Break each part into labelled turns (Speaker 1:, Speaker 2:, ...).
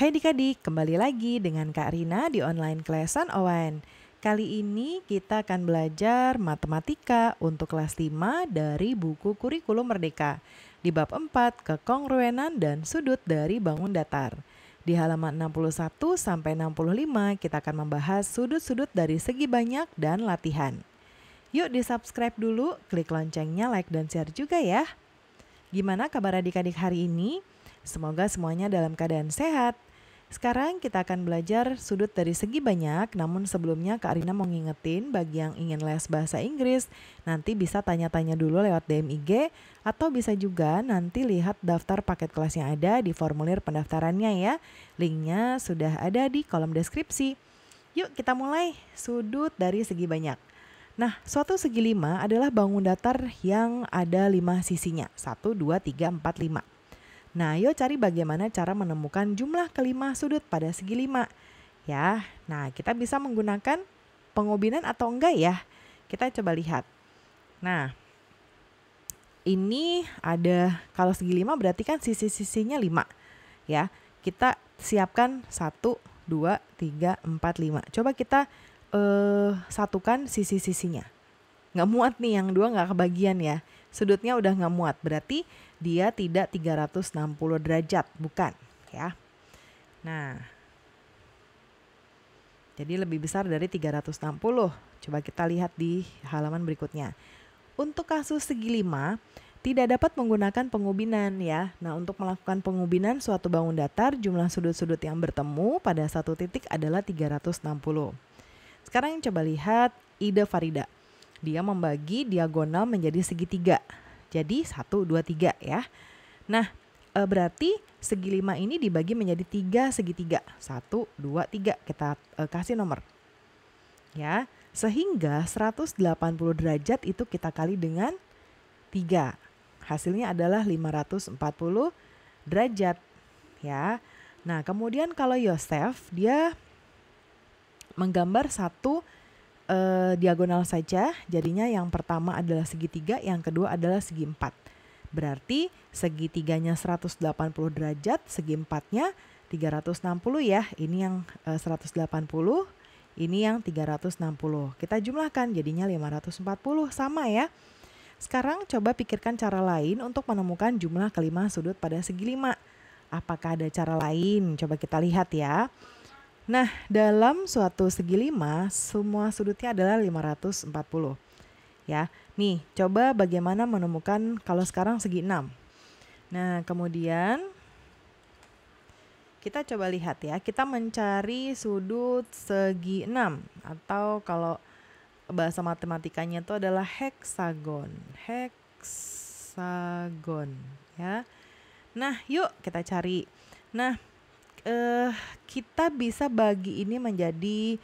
Speaker 1: Hai adik kembali lagi dengan Kak Rina di online Kelasan Owen. Kali ini kita akan belajar matematika untuk kelas 5 dari buku Kurikulum Merdeka. Di bab 4, kekongruenan dan sudut dari bangun datar. Di halaman 61 sampai 65 kita akan membahas sudut-sudut dari segi banyak dan latihan. Yuk di-subscribe dulu, klik loncengnya, like dan share juga ya. Gimana kabar adik-adik hari ini? Semoga semuanya dalam keadaan sehat. Sekarang kita akan belajar sudut dari segi banyak, namun sebelumnya Kak Rina mau ngingetin bagi yang ingin les bahasa Inggris, nanti bisa tanya-tanya dulu lewat DMIG atau bisa juga nanti lihat daftar paket kelas yang ada di formulir pendaftarannya ya. Linknya sudah ada di kolom deskripsi. Yuk kita mulai sudut dari segi banyak. Nah, suatu segi lima adalah bangun datar yang ada lima sisinya. satu dua tiga empat lima Nah, yuk cari bagaimana cara menemukan jumlah kelima sudut pada segi lima. Ya, nah kita bisa menggunakan pengobinan atau enggak ya. Kita coba lihat. Nah, ini ada kalau segi lima berarti kan sisi-sisinya lima. Ya, kita siapkan satu, dua, tiga, empat, lima. Coba kita eh, satukan sisi-sisinya. Nggak muat nih yang dua nggak kebagian ya. Sudutnya udah nggak muat. Berarti dia tidak 360 derajat, bukan ya. Nah, jadi lebih besar dari 360. Coba kita lihat di halaman berikutnya. Untuk kasus segi 5, tidak dapat menggunakan pengubinan ya. Nah, untuk melakukan pengubinan suatu bangun datar, jumlah sudut-sudut yang bertemu pada satu titik adalah 360. Sekarang coba lihat ide Farida. Dia membagi diagonal menjadi segitiga. Jadi 1, 2, 3 ya. Nah, e, berarti segi 5 ini dibagi menjadi tiga segitiga. 1, 2, 3 Kita e, kasih nomor. Ya, sehingga 180 derajat itu kita kali dengan 3. Hasilnya adalah 540 derajat. Ya. Nah, kemudian kalau Yosef dia menggambar satu uh, diagonal saja, jadinya yang pertama adalah segitiga, yang kedua adalah segi empat. Berarti segitiganya 180 derajat, segi empatnya 360 ya. Ini yang eh, uh, 180, ini yang 360. Kita jumlahkan jadinya 540 sama ya. Sekarang coba pikirkan cara lain untuk menemukan jumlah kelima sudut pada segi lima. Apakah ada cara lain? Coba kita lihat ya. Nah, dalam suatu segi lima, semua sudutnya adalah 540. Ya, nih coba bagaimana menemukan kalau sekarang segi enam. Nah, kemudian kita coba lihat ya, kita mencari sudut segi 6 atau kalau bahasa matematikanya itu adalah heksagon. Heksagon ya. Nah, yuk kita cari. Nah, uh, kita bisa bagi ini menjadi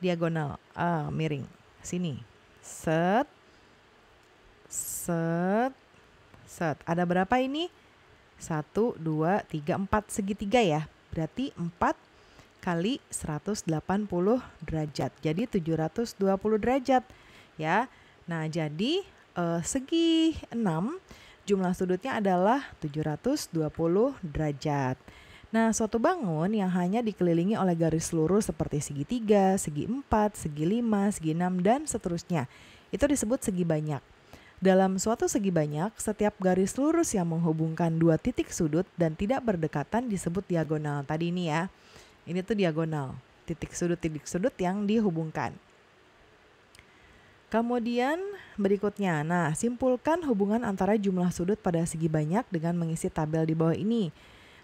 Speaker 1: diagonal uh, miring sini set set set ada berapa ini satu dua tiga empat segitiga ya berarti empat kali 180 derajat jadi 720 derajat ya nah jadi uh, segi 6 jumlah sudutnya adalah 720 derajat Nah, suatu bangun yang hanya dikelilingi oleh garis lurus seperti segitiga, segi empat, segi lima, segi enam, dan seterusnya. Itu disebut segi banyak. Dalam suatu segi banyak, setiap garis lurus yang menghubungkan dua titik sudut dan tidak berdekatan disebut diagonal. Tadi ini ya, ini tuh diagonal. Titik sudut-titik sudut yang dihubungkan. Kemudian berikutnya, nah simpulkan hubungan antara jumlah sudut pada segi banyak dengan mengisi tabel di bawah ini.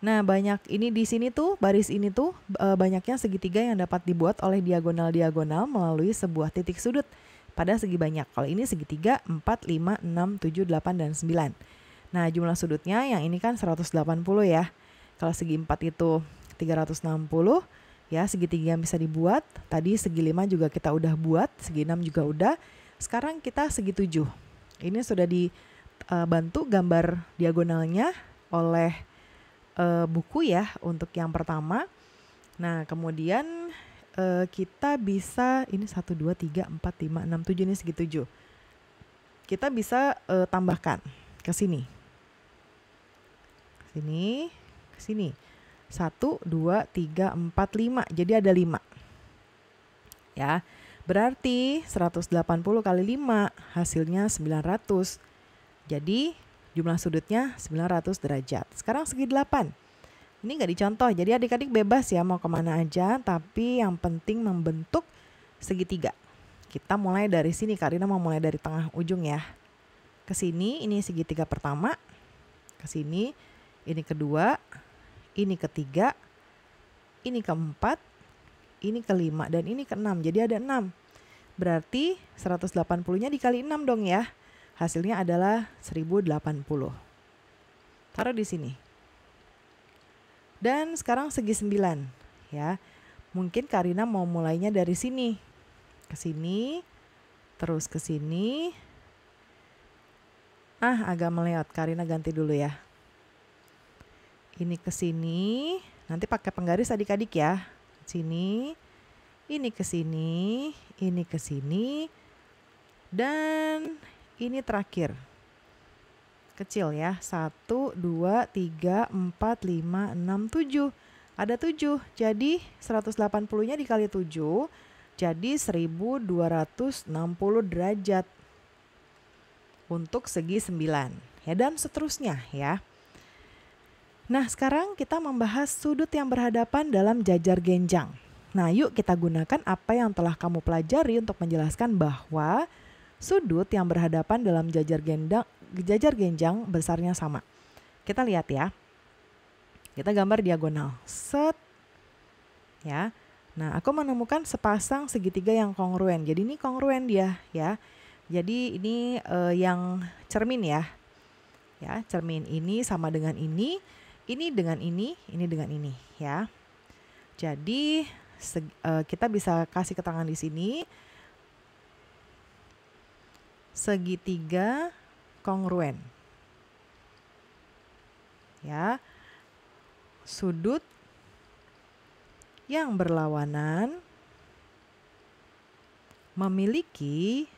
Speaker 1: Nah, banyak ini di sini tuh baris ini tuh e, banyaknya segitiga yang dapat dibuat oleh diagonal-diagonal melalui sebuah titik sudut pada segi banyak. Kalau ini segitiga 4, 5, 6, 7, 8 dan 9. Nah, jumlah sudutnya yang ini kan 180 ya. Kalau segi 4 itu 360 ya, segitiga yang bisa dibuat. Tadi segi 5 juga kita udah buat, segi 6 juga udah. Sekarang kita segi 7. Ini sudah dibantu e, gambar diagonalnya oleh uh, buku ya untuk yang pertama. Nah kemudian uh, kita bisa ini satu dua tiga empat lima enam tujuh ini segitu tujuh. Kita bisa uh, tambahkan ke sini, ke sini, ke sini. Satu dua tiga empat lima. Jadi ada lima. Ya berarti 180 kali lima hasilnya 900. Jadi Jumlah sudutnya 900 derajat. Sekarang segi 8. Ini nggak dicontoh, jadi adik-adik bebas ya mau kemana aja, tapi yang penting membentuk segitiga. Kita mulai dari sini, Karina mau mulai dari tengah ujung ya. Ke sini, ini segitiga pertama. Ke sini, ini kedua, ini ketiga, ini keempat, ini kelima, dan ini keenam. Jadi ada enam. Berarti 180-nya dikali enam dong ya. Hasilnya adalah 1080. Taruh di sini. Dan sekarang segi 9 ya. Mungkin Karina mau mulainya dari sini. Ke sini, terus ke sini. Ah, agak meleot. Karina ganti dulu ya. Ini ke sini, nanti pakai penggaris adik-adik ya. Sini, ini ke sini, ini ke sini. Dan ini terakhir. Kecil ya, 1, 2, 3, 4, 5, 6, 7. Ada 7, jadi 180-nya dikali 7, jadi 1260 derajat untuk segi sembilan Ya, dan seterusnya ya. Nah, sekarang kita membahas sudut yang berhadapan dalam jajar genjang. Nah, yuk kita gunakan apa yang telah kamu pelajari untuk menjelaskan bahwa sudut yang berhadapan dalam jajar gendang jajar genjang besarnya sama. Kita lihat ya. Kita gambar diagonal. Set. Ya. Nah, aku menemukan sepasang segitiga yang kongruen. Jadi ini kongruen dia ya. Jadi ini uh, yang cermin ya. Ya, cermin ini sama dengan ini, ini dengan ini, ini dengan ini ya. Jadi uh, kita bisa kasih keterangan di sini segitiga kongruen. Ya. Sudut yang berlawanan memiliki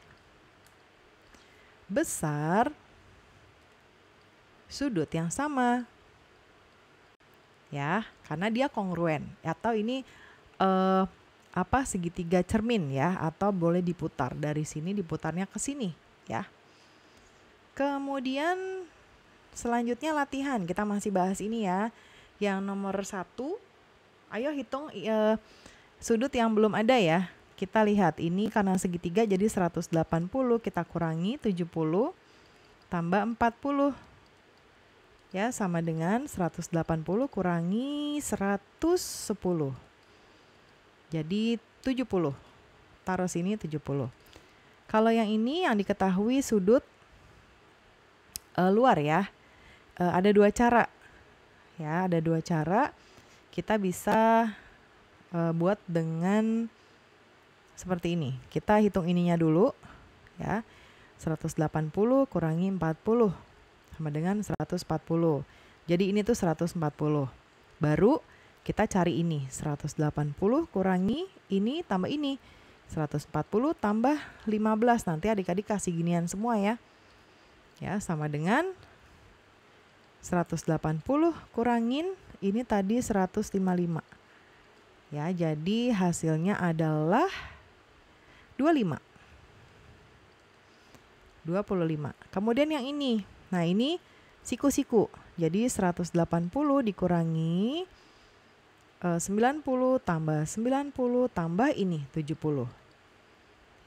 Speaker 1: besar sudut yang sama. Ya, karena dia kongruen atau ini eh, apa segitiga cermin ya atau boleh diputar dari sini diputarnya ke sini ya. Kemudian selanjutnya latihan, kita masih bahas ini ya. Yang nomor satu, ayo hitung uh, sudut yang belum ada ya. Kita lihat ini karena segitiga jadi 180 kita kurangi 70 tambah 40 ya sama dengan 180 kurangi 110. Jadi 70. Taruh sini 70. Kalau yang ini yang diketahui sudut uh, luar ya. Uh, ada dua cara. Ya, ada dua cara kita bisa uh, buat dengan seperti ini. Kita hitung ininya dulu ya. 180 kurangi 40 sama dengan 140. Jadi ini tuh 140. Baru kita cari ini 180 kurangi ini tambah ini 140 tambah 15. Nanti adik-adik kasih ginian semua ya. Ya, sama dengan 180 kurangin ini tadi 155. Ya, jadi hasilnya adalah 25. 25. Kemudian yang ini. Nah, ini siku-siku. Jadi 180 dikurangi 90 eh, tambah 90 tambah ini 70.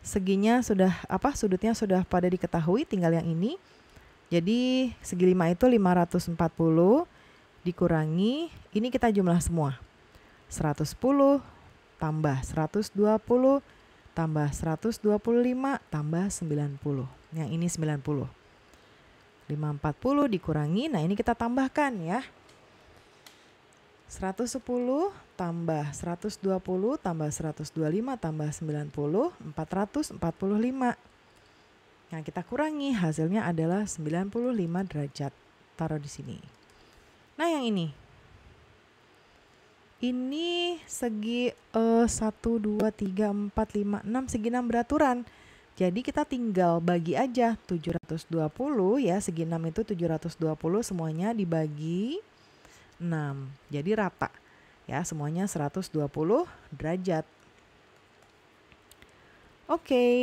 Speaker 1: seginya sudah apa sudutnya sudah pada diketahui tinggal yang ini. Jadi segi 5 itu 540 dikurangi ini kita jumlah semua. 110 tambah 120 tambah 125 tambah 90. Yang ini 90. 540 dikurangi. Nah, ini kita tambahkan ya. 110 tambah 120 tambah 125 tambah 90 445. Nah, kita kurangi hasilnya adalah 95 derajat. Taruh di sini. Nah, yang ini. Ini segi uh, 1 2 3 4 5 6 segi 6 beraturan. Jadi kita tinggal bagi aja 720 ya, segi 6 itu 720 semuanya dibagi 6. Jadi rata. Ya, semuanya 120 derajat. Oke. Okay.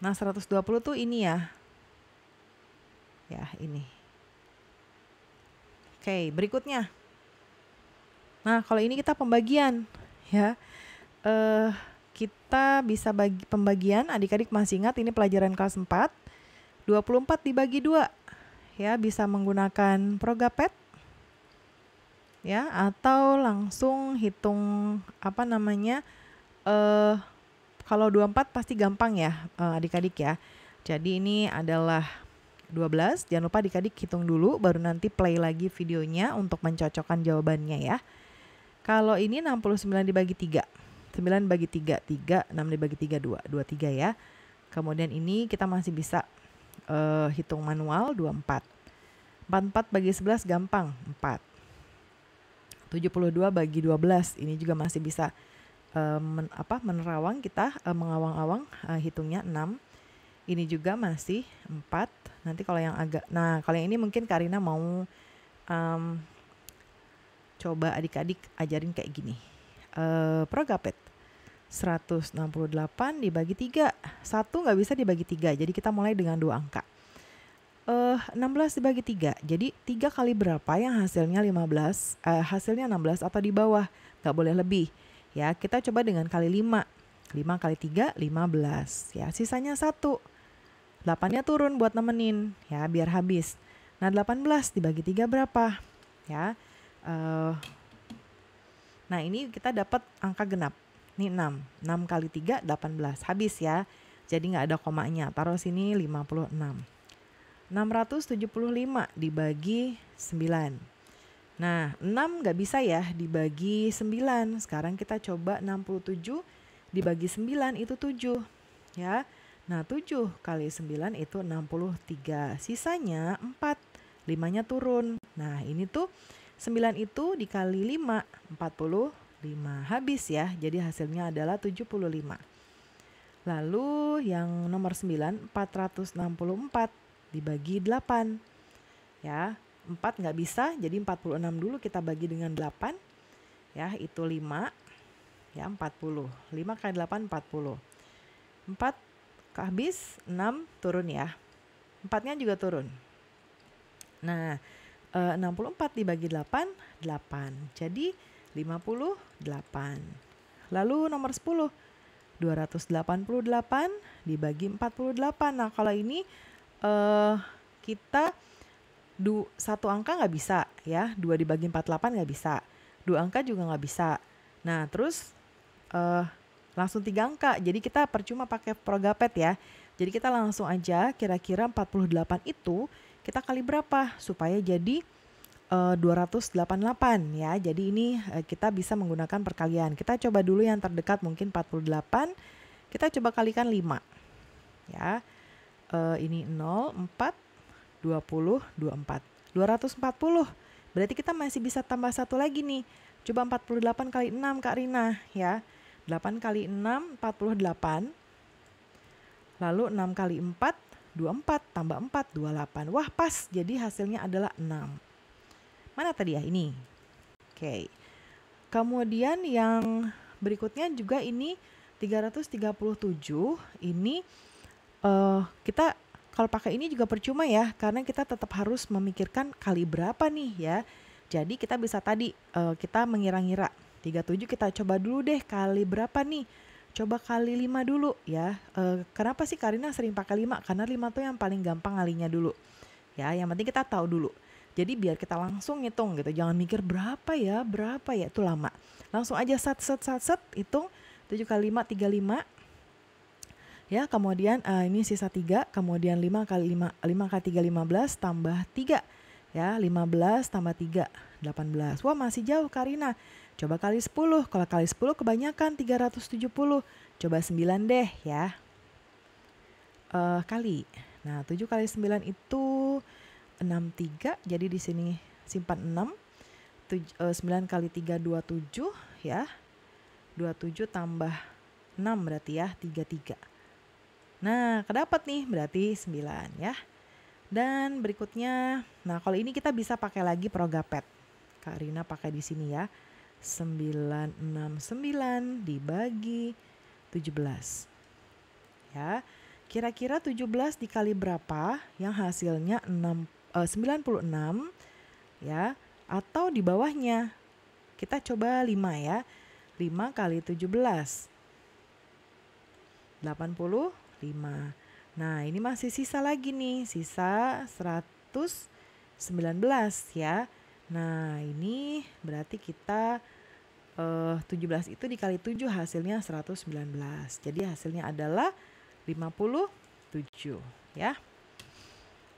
Speaker 1: Nah, 120 tuh ini ya. Ya, ini. Oke, okay, berikutnya. Nah, kalau ini kita pembagian, ya. Eh, kita bisa bagi pembagian, adik-adik masih ingat ini pelajaran kelas 4. 24 dibagi 2 ya bisa menggunakan Progapet ya atau langsung hitung apa namanya eh uh, kalau 24 pasti gampang ya eh, adik-adik uh, ya. Jadi ini adalah 12. Jangan lupa adik-adik hitung dulu baru nanti play lagi videonya untuk mencocokkan jawabannya ya. Kalau ini 69 dibagi 3. 9 bagi 3 3, 6 dibagi 3 2, 23 ya. Kemudian ini kita masih bisa uh, hitung manual 24. 44 bagi 11 gampang, 4. 72 bagi 12 ini juga masih bisa uh, men, apa menerawang kita uh, mengawang-awang uh, hitungnya 6. Ini juga masih 4. Nanti kalau yang agak nah, kalau yang ini mungkin Karina mau um, coba adik-adik ajarin kayak gini. Uh, progapet 168 dibagi 3. 1 nggak bisa dibagi 3, jadi kita mulai dengan dua angka. Uh, eh, 16 dibagi 3, jadi 3 kali berapa yang hasilnya 15, uh, eh, hasilnya 16 atau di bawah, nggak boleh lebih. Ya, kita coba dengan kali 5. 5 kali 3, 15. Ya, sisanya 1. 8-nya turun buat nemenin, ya biar habis. Nah, 18 dibagi 3 berapa? Ya, uh, nah ini kita dapat angka genap. Ini 6. 6 kali 3 18. Habis ya. Jadi nggak ada komanya. Taruh sini 56. 675 dibagi 9. Nah, 6 nggak bisa ya dibagi 9. Sekarang kita coba 67 dibagi 9 itu 7. Ya. Nah, 7 kali 9 itu 63. Sisanya 4. 5-nya turun. Nah, ini tuh 9 itu dikali 5, 40. 5 habis ya. Jadi hasilnya adalah 75. Lalu yang nomor 9 464 dibagi 8. Ya, 4 nggak bisa, jadi 46 dulu kita bagi dengan 8. Ya, itu 5. Ya, 40. 5 kali 8 40. 4 habis, 6 turun ya. 4-nya juga turun. Nah, 64 eh, dibagi 8 8. Jadi 58. Lalu nomor 10, 288 dibagi 48. Nah kalau ini uh, kita du, satu angka nggak bisa ya, dua dibagi 48 nggak bisa, dua angka juga nggak bisa. Nah terus uh, langsung tiga angka. Jadi kita percuma pakai progapet ya. Jadi kita langsung aja kira-kira 48 itu kita kali berapa supaya jadi 288 eh, ya. Jadi ini eh, kita bisa menggunakan perkalian. Kita coba dulu yang terdekat mungkin 48. Kita coba kalikan 5. Ya. Eh, ini 0 4 20 24. 240. Berarti kita masih bisa tambah satu lagi nih. Coba 48 kali 6 Kak Rina ya. 8 kali 6 48. Lalu 6 kali 4 24 tambah 4 28. Wah, pas. Jadi hasilnya adalah 6. Mana tadi ya ini? Oke. Okay. Kemudian yang berikutnya juga ini 337 ini uh, kita kalau pakai ini juga percuma ya karena kita tetap harus memikirkan kali berapa nih ya. Jadi kita bisa tadi uh, kita mengira-ngira 37 kita coba dulu deh kali berapa nih? Coba kali 5 dulu ya. uh, kenapa sih Karina sering pakai 5? Karena 5 tuh yang paling gampang ngalinya dulu. Ya, yang penting kita tahu dulu. Jadi biar kita langsung ngitung gitu. Jangan mikir berapa ya, berapa ya itu lama. Langsung aja sat sat sat sat hitung 7 kali 5 35. Ya, kemudian uh, ini sisa 3, kemudian 5 kali 5 5 kali 3 15 tambah 3. Ya, 15 tambah 3 18. Wah, masih jauh Karina. Coba kali 10. Kalau kali 10 kebanyakan 370. Coba 9 deh ya. Uh, kali. Nah, 7 kali 9 itu 63 jadi di sini simpan 6 7, uh, 9 kali 3 27 ya 27 tambah 6 berarti ya 33 nah kedapat nih berarti 9 ya dan berikutnya nah kalau ini kita bisa pakai lagi progapet Kak Rina pakai di sini ya 969 dibagi 17 ya Kira-kira 17 dikali berapa yang hasilnya 60 Eh, uh, 96 ya atau di bawahnya. Kita coba 5 ya. 5 kali 17. 85. Nah, ini masih sisa lagi nih, sisa 119 ya. Nah, ini berarti kita eh, 17 itu dikali 7 hasilnya 119. Jadi hasilnya adalah 57 ya.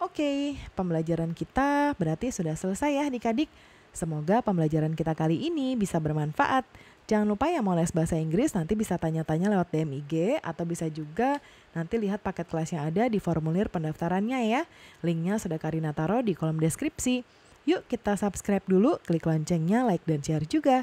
Speaker 1: Oke, pembelajaran kita berarti sudah selesai ya adik-adik. Semoga pembelajaran kita kali ini bisa bermanfaat. Jangan lupa yang mau les bahasa Inggris nanti bisa tanya-tanya lewat DM atau bisa juga nanti lihat paket kelas yang ada di formulir pendaftarannya ya. Linknya sudah Karina taruh di kolom deskripsi. Yuk kita subscribe dulu, klik loncengnya, like dan share juga.